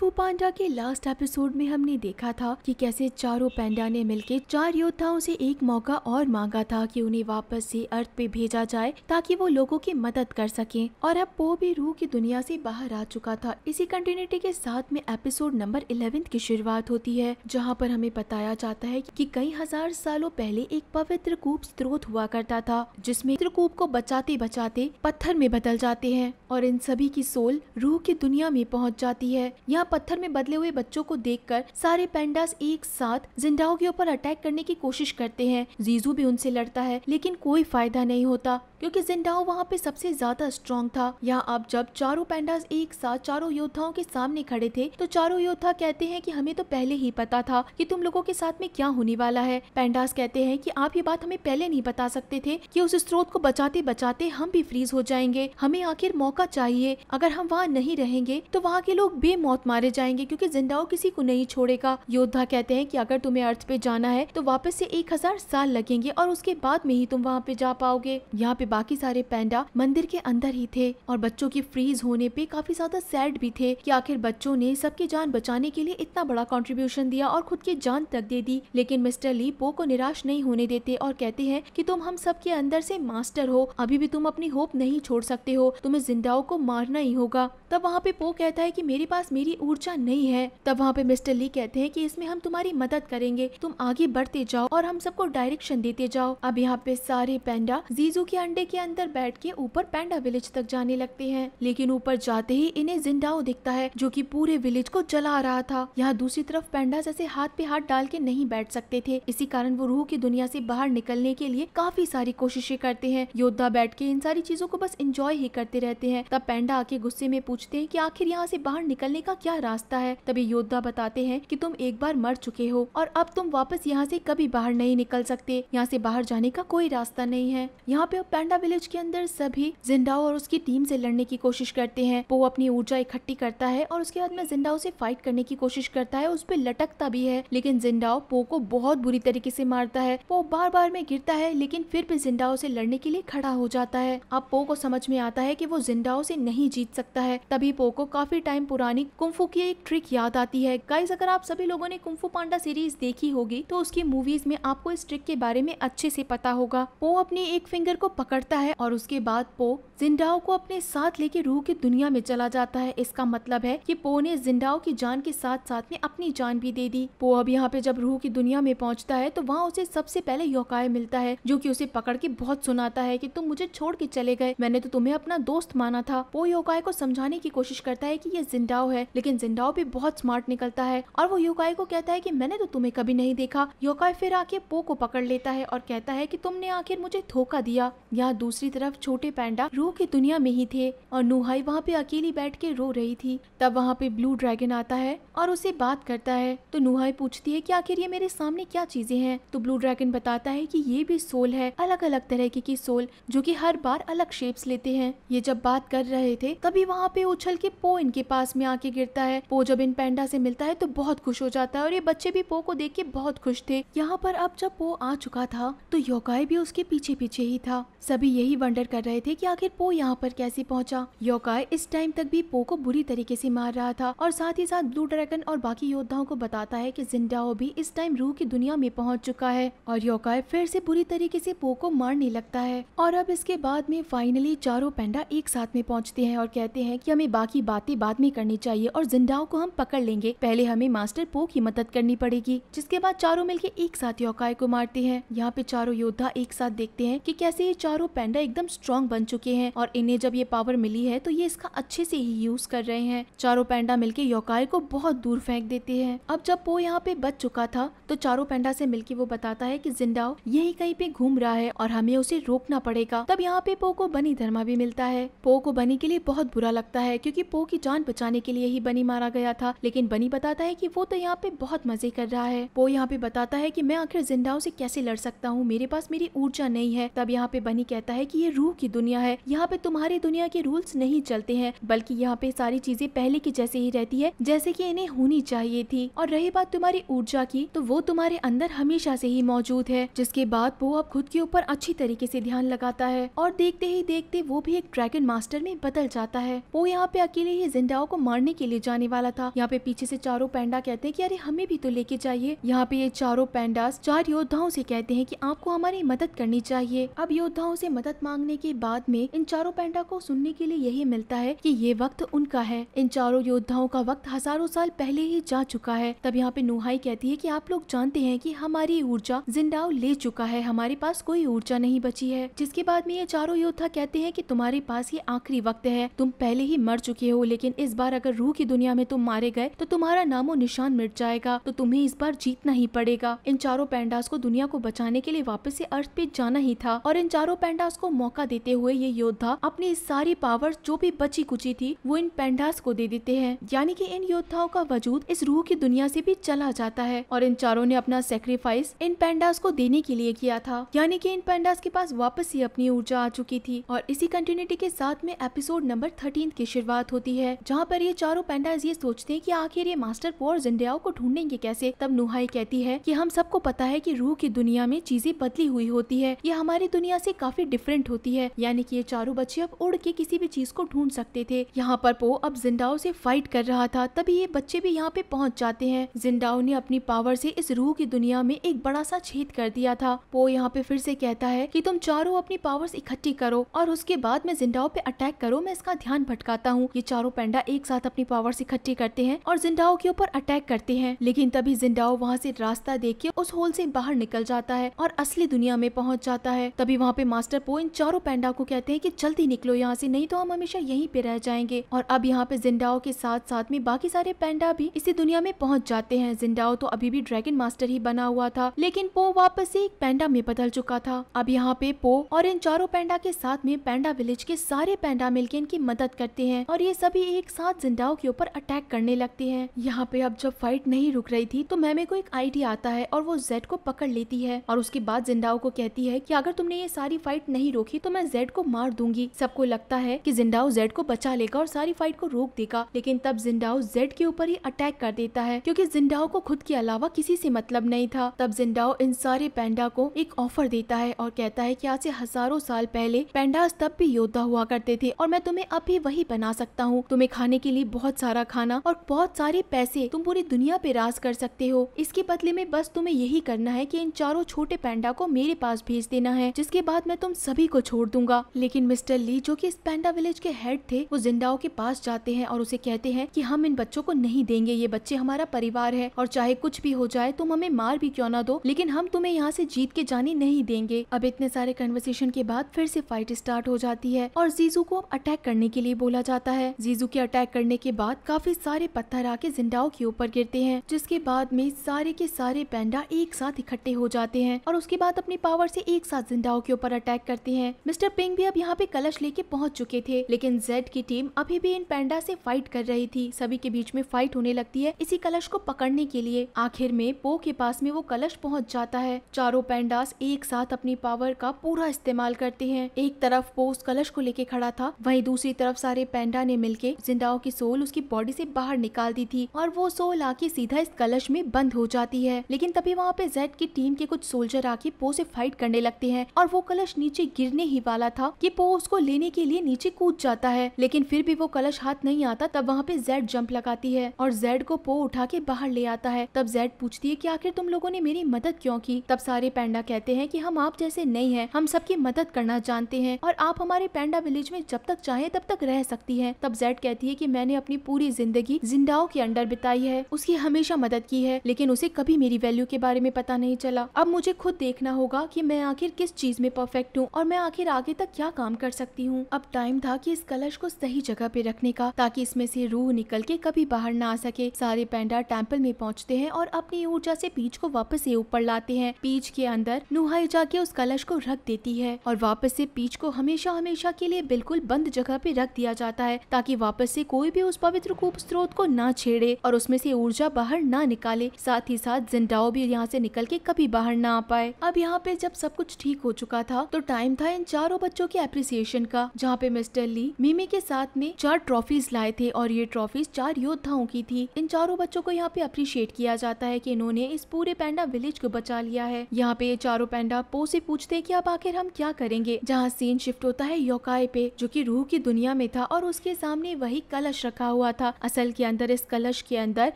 Kung fu पांडा के last episode में हमने देखा था कि कैसे चारों पांडा ने मिलकर चार योद्धाओं से एक मौका और मांगा था कि उन्हें वापस से अर्थ पे भेजा जाए ताकि वो लोगों की मदद कर सकें और अब वो भी रूह की दुनिया से बाहर आ चुका था इसी कंटिन्यूटी के साथ में एपिसोड नंबर इलेवन की शुरुआत होती है जहाँ पर हमें बताया जाता है की कई हजार सालों पहले एक पवित्र कूप स्त्रोत हुआ करता था जिसमे कूप को बचाते बचाते पत्थर में बदल जाते हैं और इन सभी की सोल रूह की दुनिया में पहुँच जाती है यहाँ पत्थर में बदले हुए बच्चों को देखकर सारे पैंडास एक साथ जिंडाओ के ऊपर अटैक करने की कोशिश करते हैं जीजू भी उनसे लड़ता है लेकिन कोई फायदा नहीं होता क्योंकि जिंडाओ वहाँ पे सबसे ज्यादा स्ट्रॉन्ग था यहाँ अब जब चारों पैंडास एक साथ चारों योद्धाओं के सामने खड़े थे तो चारों योद्धा कहते हैं कि हमें तो पहले ही पता था कि तुम लोगों के साथ में क्या होने वाला है पैंडास कहते हैं कि आप ये बात हमें पहले नहीं बता सकते थे कि उस स्रोत को बचाते बचाते हम भी फ्रीज हो जाएंगे हमें आखिर मौका चाहिए अगर हम वहाँ नहीं रहेंगे तो वहाँ के लोग बेमौत मारे जाएंगे क्योंकि जिंदाओ किसी को नहीं छोड़ेगा योद्धा कहते हैं की अगर तुम्हें अर्थ पे जाना है तो वापस ऐसी एक हजार साल लगेंगे और उसके बाद में ही तुम वहाँ पे जा पाओगे यहाँ पे बाकी सारे पैंडा मंदिर के अंदर ही थे और बच्चों के फ्रीज होने पे काफी ज्यादा सैड भी थे कि आखिर बच्चों ने सबकी जान बचाने के लिए इतना बड़ा कॉन्ट्रीब्यूशन दिया और खुद की जान तक दे दी लेकिन मिस्टर ली पो को निराश नहीं होने देते और कहते हैं कि तुम हम सब के अंदर से मास्टर हो अभी भी तुम अपनी होप नहीं छोड़ सकते हो तुम्हें जिंदाओं को मारना ही होगा तब वहाँ पे पो कहता है की मेरे पास मेरी ऊर्जा नहीं है तब वहाँ पे मिस्टर ली कहते हैं की इसमें हम तुम्हारी मदद करेंगे तुम आगे बढ़ते जाओ और हम सबको डायरेक्शन देते जाओ अब यहाँ पे सारे पैंडा जीजू के अंडे गड्ढे के अंदर बैठ के ऊपर पैंडा विलेज तक जाने लगते हैं लेकिन ऊपर जाते ही इन्हें जिंदाओ दिखता है जो की पूरे विलेज को जला रहा था यहाँ दूसरी तरफ पैंडा जैसे हाथ पे हाथ डाल के नहीं बैठ सकते थे इसी कारण वो रूह की दुनिया से बाहर निकलने के लिए काफी सारी कोशिशें करते हैं योद्धा बैठ के इन सारी चीजों को बस इंजॉय ही करते रहते हैं तब पैंडा आके गुस्से में पूछते हैं की आखिर यहाँ ऐसी बाहर निकलने का क्या रास्ता है तभी योद्धा बताते हैं की तुम एक बार मर चुके हो और अब तुम वापस यहाँ ऐसी कभी बाहर नहीं निकल सकते यहाँ से बाहर जाने का कोई रास्ता नहीं है यहाँ पे अब पैंडा पांडा विलेज के अंदर सभी जिंदाओ और उसकी टीम से लड़ने की कोशिश करते हैं वो अपनी ऊर्जा इकट्ठी करता है और उसके बाद में जिंदाओ से फाइट करने की कोशिश करता है उस पर लटकता भी है लेकिन जिंदाओ पो को बहुत बुरी तरीके से मारता है वो बार बार में गिरता है लेकिन फिर भी जिंदाओ से लड़ने के लिए खड़ा हो जाता है अब पो को समझ में आता है की वो जिंदाओ से नहीं जीत सकता है तभी पो को काफी टाइम पुरानी कुंफू की एक ट्रिक याद आती है गाइज अगर आप सभी लोगों ने कुंफू पांडा सीरीज देखी होगी तो उसकी मूवीज में आपको इस ट्रिक के बारे में अच्छे से पता होगा वो अपनी एक फिंगर को पकड़ करता है और उसके बाद पो जिंडाओ को अपने साथ लेके रूह की दुनिया में चला जाता है इसका मतलब है कि पो ने जिंडाओ की जान के साथ साथ में अपनी जान भी दे दी पो अब यहाँ पे जब रूह की दुनिया में पहुँचता है तो वहाँ उसे सबसे पहले योकाय मिलता है जो की उसे पकड़ के बहुत सुनाता है की तुम मुझे छोड़ के चले गए मैंने तो तुम्हें अपना दोस्त माना था पो योकाय को समझाने की कोशिश करता है की ये जिंडाओ है लेकिन जिंडाओ भी बहुत स्मार्ट निकलता है और वो योकाय को कहता है की मैंने तो तुम्हें कभी नहीं देखा योकाय फिर आके पो को पकड़ लेता है और कहता है की तुमने आखिर मुझे धोखा दिया यहाँ दूसरी तरफ छोटे पैंडा रू लोगों की दुनिया में ही थे और नुहाई वहाँ पे अकेली बैठ के रो रही थी तब वहाँ पे ब्लू ड्रैगन आता है और उसे बात करता है तो नुहाई पूछती है कि आखिर ये मेरे सामने क्या चीजें हैं तो ब्लू ड्रैगन बताता है कि ये भी सोल है अलग अलग तरह की, की सोल जो कि हर बार अलग शेप्स लेते हैं ये जब बात कर रहे थे तभी वहाँ पे उछल के पो इनके पास में आके गिरता है पो जब इन पैंडा से मिलता है तो बहुत खुश हो जाता है और ये बच्चे भी पो को देख के बहुत खुश थे यहाँ पर अब जब पो आ चुका था तो योगाई भी उसके पीछे पीछे ही था सभी यही वंडर कर रहे थे कि आखिर पो यहाँ पर कैसे पहुँचा योकाई इस टाइम तक भी पो को बुरी तरीके से मार रहा था और साथ ही साथ ब्लू ड्रैगन और बाकी योद्धाओं को बताता है कि जिंडाओ भी इस टाइम रूह की दुनिया में पहुँच चुका है और योकाई फिर से बुरी तरीके से पो को मारने लगता है और अब इसके बाद में फाइनली चारों पेंडा एक साथ में पहुँचते हैं और कहते हैं की हमें बाकी बातें बाद में करनी चाहिए और जिंडाओ को हम पकड़ लेंगे पहले हमें मास्टर पो की मदद करनी पड़ेगी जिसके बाद चारों मिल एक साथ योकाई को मारते हैं यहाँ पे चारों योद्धा एक साथ देखते हैं की कैसे ये चारों पेंडा एकदम स्ट्रॉन्ग बन चुके हैं और इन्हें जब ये पावर मिली है तो ये इसका अच्छे से ही यूज कर रहे हैं चारों पैंडा मिलके योकाई को बहुत दूर फेंक देती है अब जब पो यहाँ पे बच चुका था तो चारों पैंडा से मिलके वो बताता है की जिंदाओ यही कहीं पे घूम रहा है और हमें उसे रोकना पड़ेगा तब यहाँ पे पो को बनी धर्मा भी मिलता है पो को बनी के लिए बहुत बुरा लगता है क्योंकि पो की जान बचाने के लिए ही बनी मारा गया था लेकिन बनी बताता है कि वो तो यहाँ पे बहुत मजे कर रहा है पो यहाँ पे बताता है कि मैं आखिर जिंदाओं से कैसे लड़ सकता हूँ मेरे पास मेरी ऊर्जा नहीं है तब यहाँ पे बनी कहता है की ये रूह की दुनिया है यहाँ यहाँ पे तुम्हारी दुनिया के रूल्स नहीं चलते हैं बल्कि यहाँ पे सारी चीजें पहले की जैसे ही रहती है जैसे की इन्हें होनी चाहिए थी और रही बात तुम्हारी ऊर्जा की तो वो तुम्हारे अंदर हमेशा से ही मौजूद है जिसके बाद वो अब खुद के ऊपर अच्छी तरीके से ध्यान लगाता है और देखते ही देखते वो भी एक ड्रैगन मास्टर में बदल जाता है वो यहाँ पे अकेले ही जिंदाओं को मारने के लिए जाने वाला था यहाँ पे पीछे से चारों पैंडा कहते हैं कि अरे हमें भी तो लेके जाइए यहाँ पे ये चारों पैंडास चार योद्धाओं से कहते हैं कि आपको हमारी मदद करनी चाहिए अब योद्धाओं से मदद मांगने के बाद में इन चारों पैंडा को सुनने के लिए यही मिलता है कि ये वक्त उनका है इन चारों योद्धाओं का वक्त हजारों साल पहले ही जा चुका है तब यहाँ पे नुहाई कहती है कि आप लोग जानते हैं कि हमारी ऊर्जा जिंदाव ले चुका है हमारे पास कोई ऊर्जा नहीं बची है जिसके बाद में ये चारों योद्धा कहते हैं की तुम्हारे पास ये आखिरी वक्त है तुम पहले ही मर चुके हो लेकिन इस बार अगर रूह की दुनिया में तुम मारे गए तो तुम्हारा नामो निशान मिट जाएगा तो तुम्हें इस बार जीतना ही पड़ेगा इन चारों पैंडास को दुनिया को बचाने के लिए वापस से अर्थ पे जाना ही था और इन चारों पैंडास को मौका देते हुए ये योद्धा अपनी सारी पावर जो भी बची कुची थी वो इन पेंडास को दे देते हैं यानी कि इन योद्धाओं का वजूद इस रूह की दुनिया से भी चला जाता है और इन चारों ने अपना सेक्रीफाइस इन पेंडास को देने के लिए किया था यानी की इन पेंडास के पास वापस ही अपनी ऊर्जा आ चुकी थी और इसी कंटिन्यूटी के साथ में एपिसोड नंबर थर्टीन की शुरुआत होती है जहाँ पर ये चारों पेंडास ये सोचते हैं की आखिर ये मास्टर पोर जिंडिया को ढूंढेंगे कैसे तब नुहाई कहती है की हम सबको पता है की रूह की दुनिया में चीजें बदली हुई होती है ये हमारी दुनिया से काफी डिफरेंट होती है यानी कि ये चारों चारों बच्चे अब उड़ के किसी भी चीज को ढूंढ सकते थे यहाँ पर पो अब जिंदाओ से फाइट कर रहा था तभी ये बच्चे भी यहाँ पे पहुँच जाते हैं जिंदाओ ने अपनी पावर से इस रूह की दुनिया में एक बड़ा सा छेद कर दिया था पो यहाँ पे फिर से कहता है की तुम चारों अपनी पावर इकट्ठी करो और उसके बाद में जिंदाओ पे अटैक करो मैं इसका ध्यान भटकाता हूँ ये चारों पेंडा एक साथ अपनी पावर इकट्ठी करते हैं और जिंदाओ के ऊपर अटैक करते हैं लेकिन तभी जिंदाओ वहाँ से रास्ता देख के उस होल से बाहर निकल जाता है और असली दुनिया में पहुँच जाता है तभी वहाँ पे मास्टर पो इन चारों पेंडा को कहते हैं कि कि जल्दी निकलो यहाँ से नहीं तो हम हमेशा यहीं पे रह जाएंगे और अब यहाँ पे जिंडाओ के साथ साथ में बाकी सारे पैंडा भी इसी दुनिया में पहुंच जाते हैं जिंडाओ तो अभी भी ड्रैगन मास्टर ही बना हुआ था लेकिन पो वापस एक पैंडा में बदल चुका था अब यहाँ पे पो और इन चारों पैंडा के साथ में पैंडा विलेज के सारे पैंडा मिलकर इनकी मदद करते हैं और ये सभी एक साथ जिंडाओ के ऊपर अटैक करने लगते हैं यहाँ पे अब जब फाइट नहीं रुक रही थी तो मैमे को एक आईडिया आता है और वो जेड को पकड़ लेती है और उसके बाद जिंडाओ को कहती है की अगर तुमने ये सारी फाइट नहीं रोकी तो मैं जेड को मार दूंगी सबको लगता है कि जिंडाओ जेड को बचा लेगा और सारी फाइट को रोक देगा लेकिन तब जिंडाओ जेड के ऊपर ही अटैक कर देता है क्योंकि जिंडाओ को खुद के अलावा किसी से मतलब नहीं था तब जिंडाओ इन सारे पैंडा को एक ऑफर देता है और कहता है की आज से हजारों साल पहले पैंडास तब भी योद्धा हुआ करते थे और मैं तुम्हें अब भी वही बना सकता हूँ तुम्हें खाने के लिए बहुत सारा खाना और बहुत सारे पैसे तुम पूरी दुनिया पे राज कर सकते हो इसके बदले में बस तुम्हें यही करना है कि इन चारों छोटे पैंडा को मेरे पास भेज देना है जिसके बाद मैं तुम सभी को छोड़ दूंगा लेकिन मिस्टर ली जो कि पैंडा विलेज के हेड थे वो जिंदाओ के पास जाते हैं और उसे कहते हैं कि हम इन बच्चों को नहीं देंगे ये बच्चे हमारा परिवार है और चाहे कुछ भी हो जाए तुम हमें मार भी क्यों ना दो लेकिन हम तुम्हें यहाँ से जीत के जाने नहीं देंगे अब इतने सारे कन्वर्सेशन के बाद फिर से फाइट स्टार्ट हो जाती है और जीजू को अटैक करने के लिए बोला जाता है जीजू के अटैक करने के बाद काफी सारे पत्थर आके जिंदाओ के ऊपर गिरते हैं जिसके बाद में सारे के सारे पैंडा एक साथ इकट्ठे हो जाते हैं और उसके बाद अपनी पावर से एक साथ जिंदाओ के ऊपर अटैक करते हैं मिस्टर पिंग भी अब यहाँ पे कलश लेके पहुंच चुके थे लेकिन जेड की टीम अभी भी इन पैंडा से फाइट कर रही थी सभी के बीच में फाइट होने लगती है इसी कलश को पकड़ने के लिए आखिर में पो के पास में वो कलश पहुंच जाता है चारों पैंडास एक साथ अपनी पावर का पूरा इस्तेमाल करते हैं एक तरफ पो उस कलश को लेके खड़ा था वही दूसरी तरफ सारे पैंडा ने मिलके जिंदाओ की सोल उसकी बॉडी से बाहर निकाल दी थी और वो सोल आके सीधा इस कलश में बंद हो जाती है लेकिन तभी वहाँ पे जेड की टीम के कुछ सोल्जर आके पो से फाइट करने लगते हैं और वो कलश नीचे गिरने ही वाला था कि पो उसको लेने के लिए नीचे कूद जाता है लेकिन फिर भी वो कलश हाथ नहीं आता तब वहाँ पे जेड जंप लगाती है और जेड को पो उठा के बाहर ले आता है तब जेड पूछती है की आखिर तुम लोगों ने मेरी मदद क्यों की तब सारे पैंडा कहते हैं की हम आप जैसे नहीं है हम सबकी मदद करना जानते हैं और आप हमारे पैंडा विलेज में जब तक चाहे तब तक रह सकती है तब जेड कहती है की मैंने अपनी पूरी जिंदगी जिंदाओं के अंडर बिताई है उसकी हमेशा मदद की है लेकिन उसे कभी मेरी वैल्यू के बारे में पता नहीं चला अब मुझे खुद देखना होगा कि मैं आखिर किस चीज में परफेक्ट हूँ और मैं आखिर आगे तक क्या काम काम कर सकती हूँ अब टाइम था कि इस कलश को सही जगह पे रखने का ताकि इसमें से रूह निकल के कभी बाहर ना आ सके सारे पेंडा टेम्पल में पहुँचते हैं और अपनी ऊर्जा से पीच को वापस ऐसी ऊपर लाते हैं पीच के अंदर नुहाई जाके उस कलश को रख देती है और वापस से पीच को हमेशा हमेशा के लिए बिल्कुल बंद जगह पे रख दिया जाता है ताकि वापस से कोई भी उस पवित्र कूप स्रोत को ना छेड़े और उसमें से ऊर्जा बाहर ना निकाले साथ ही साथ जिंदाओ भी यहाँ से निकल के कभी बाहर ना आ पाए अब यहाँ पे जब सब कुछ ठीक हो चुका था तो टाइम था इन चारों बच्चों के एप्रिसिएशन का जहाँ पे मिस्टर ली मिमी के साथ में चार ट्रॉफीज लाए थे और ये ट्रॉफीज चार योद्धाओं की थी इन चारों बच्चों को यहाँ पे अप्रिशिएट किया जाता है की इन्होंने इस पूरे पैंडा विलेज को बचा लिया है यहाँ पे ये चारों पैंडा पो से पूछते है की अब आखिर हम क्या करेंगे जहाँ सीन शिफ्ट होता है योकाए पे जो की रूह की दुनिया में था और उसके सामने वही कलश रखा हुआ था असल के अंदर इस कलश के अंदर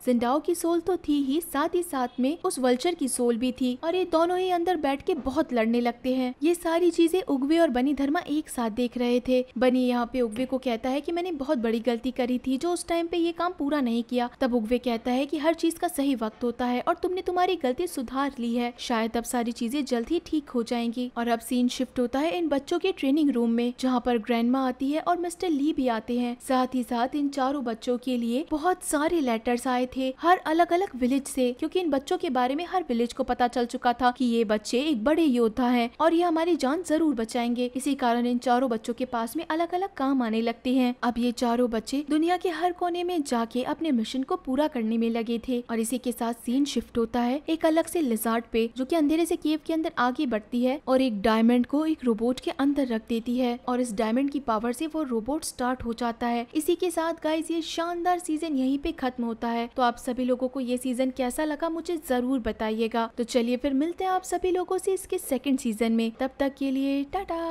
जिंदाओ की सोल तो थी ही साथ ही साथ में उस वल्चर की सोल भी थी और ये दोनों ही अंदर बैठ के बहुत लड़ने लगते हैं ये सारी चीजें उगवे और बनी धर्मा एक साथ देख रहे थे बनी यहाँ पे उगवे को कहता है कि मैंने बहुत बड़ी गलती करी थी जो उस टाइम पे ये काम पूरा नहीं किया तब उगवे कहता है कि हर चीज का सही वक्त होता है और तुमने तुम्हारी गलती सुधार ली है शायद अब सारी चीजें जल्द ही ठीक हो जाएंगी और अब सीन शिफ्ट होता है इन बच्चों के ट्रेनिंग रूम में जहाँ पर ग्रैंड आती है और मिस्टर ली भी आते हैं साथ ही साथ इन चारों बच्चों के लिए बहुत सारे लेटर्स आए थे हर अलग अलग विलेज से क्योंकि इन बच्चों के बारे में हर विलेज को पता चल चुका था कि ये बच्चे एक बड़े योद्धा हैं और ये हमारी जान जरूर बचाएंगे इसी कारण इन चारों बच्चों के पास में अलग अलग काम आने लगते हैं अब ये चारों बच्चे दुनिया के हर कोने में जाके अपने मिशन को पूरा करने में लगे थे और इसी के साथ सीन शिफ्ट होता है एक अलग से लिजार्ट पे जो की अंधेरे से केव के अंदर आगे बढ़ती है और एक डायमंड को एक रोबोट के अंदर रख देती है और इस डायमंड की पावर से वो रोबोट स्टार्ट हो जाता है इसी के साथ गाइज ये शानदार सीजन यहीं पे खत्म होता है तो आप सभी लोगों को ये सीजन कैसा लगा मुझे जरूर बताइएगा तो चलिए फिर मिलते हैं आप सभी लोगों से इसके सेकंड सीजन में तब तक के लिए टाटा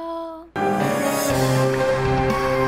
Thank you.